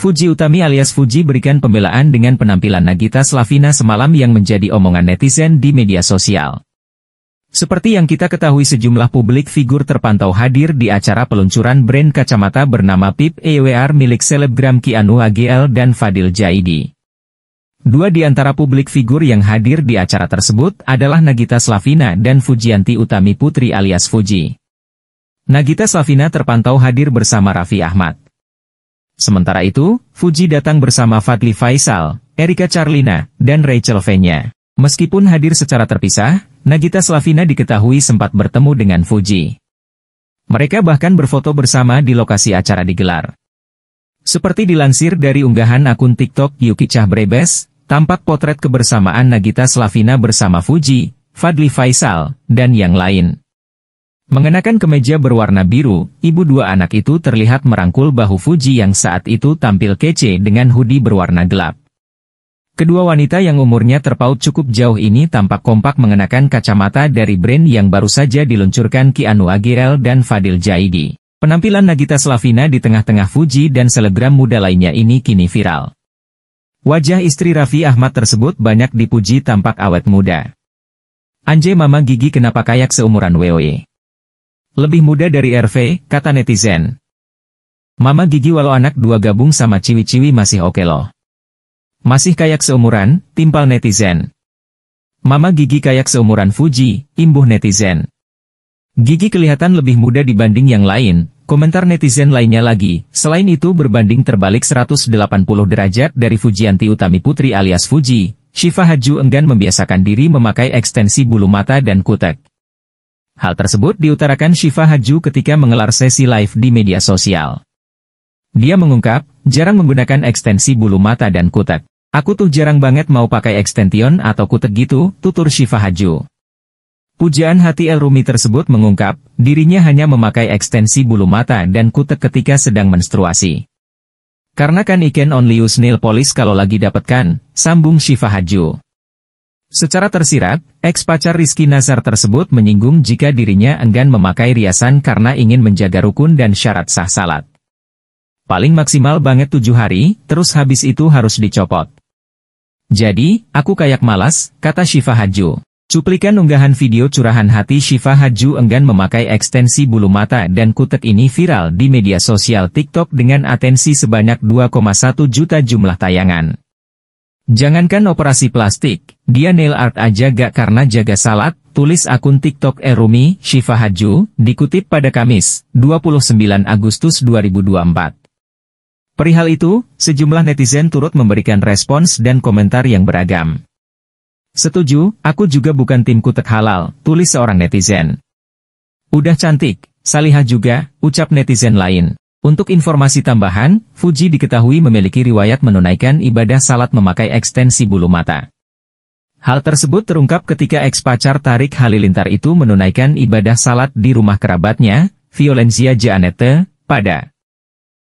Fuji Utami alias Fuji berikan pembelaan dengan penampilan Nagita Slavina semalam yang menjadi omongan netizen di media sosial. Seperti yang kita ketahui sejumlah publik figur terpantau hadir di acara peluncuran brand kacamata bernama PIP EWR milik selebgram Kianu AGL dan Fadil Jaidi. Dua di antara publik figur yang hadir di acara tersebut adalah Nagita Slavina dan Fujianti Utami Putri alias Fuji. Nagita Slavina terpantau hadir bersama Raffi Ahmad. Sementara itu, Fuji datang bersama Fadli Faisal, Erika Charlina, dan Rachel Venya. Meskipun hadir secara terpisah, Nagita Slavina diketahui sempat bertemu dengan Fuji. Mereka bahkan berfoto bersama di lokasi acara digelar. Seperti dilansir dari unggahan akun TikTok Yuki Cah Brebes, tampak potret kebersamaan Nagita Slavina bersama Fuji, Fadli Faisal, dan yang lain. Mengenakan kemeja berwarna biru, ibu dua anak itu terlihat merangkul bahu Fuji yang saat itu tampil kece dengan hoodie berwarna gelap. Kedua wanita yang umurnya terpaut cukup jauh ini tampak kompak mengenakan kacamata dari brand yang baru saja diluncurkan Kianu Agirel dan Fadil Jaidi. Penampilan Nagita Slavina di tengah-tengah Fuji dan selegram muda lainnya ini kini viral. Wajah istri Raffi Ahmad tersebut banyak dipuji tampak awet muda. Anjay Mama Gigi kenapa kayak seumuran WOE. Lebih muda dari RV, kata netizen. Mama Gigi walau anak dua gabung sama ciwi-ciwi masih oke okay loh. Masih kayak seumuran, timpal netizen. Mama Gigi kayak seumuran Fuji, imbuh netizen. Gigi kelihatan lebih muda dibanding yang lain, komentar netizen lainnya lagi, selain itu berbanding terbalik 180 derajat dari Fujianti Utami Putri alias Fuji, Shiva Haju enggan membiasakan diri memakai ekstensi bulu mata dan kutek. Hal tersebut diutarakan Syifa Haju ketika mengelar sesi live di media sosial. Dia mengungkap, jarang menggunakan ekstensi bulu mata dan kutek. Aku tuh jarang banget mau pakai ekstension atau kutek gitu, tutur Syifa Haju. Pujaan hati El Rumi tersebut mengungkap, dirinya hanya memakai ekstensi bulu mata dan kutek ketika sedang menstruasi. Karena kan ikan only use nail polish kalau lagi dapatkan, sambung Syifa Haju. Secara tersirat, Ex-pacar Rizky Nazar tersebut menyinggung jika dirinya enggan memakai riasan karena ingin menjaga rukun dan syarat sah salat. Paling maksimal banget tujuh hari, terus habis itu harus dicopot. Jadi, aku kayak malas, kata Syifa Haju. Cuplikan unggahan video curahan hati Syifa Haju enggan memakai ekstensi bulu mata dan kutek ini viral di media sosial TikTok dengan atensi sebanyak 2,1 juta jumlah tayangan. Jangankan operasi plastik, dia nail art aja gak karena jaga salat, tulis akun TikTok Erumi, Shiva Haju, dikutip pada Kamis, 29 Agustus 2024. Perihal itu, sejumlah netizen turut memberikan respons dan komentar yang beragam. Setuju, aku juga bukan tim kutek halal, tulis seorang netizen. Udah cantik, salihah juga, ucap netizen lain. Untuk informasi tambahan, Fuji diketahui memiliki riwayat menunaikan ibadah salat memakai ekstensi bulu mata. Hal tersebut terungkap ketika ex-pacar Tarik Halilintar itu menunaikan ibadah salat di rumah kerabatnya, Violencia Janete, pada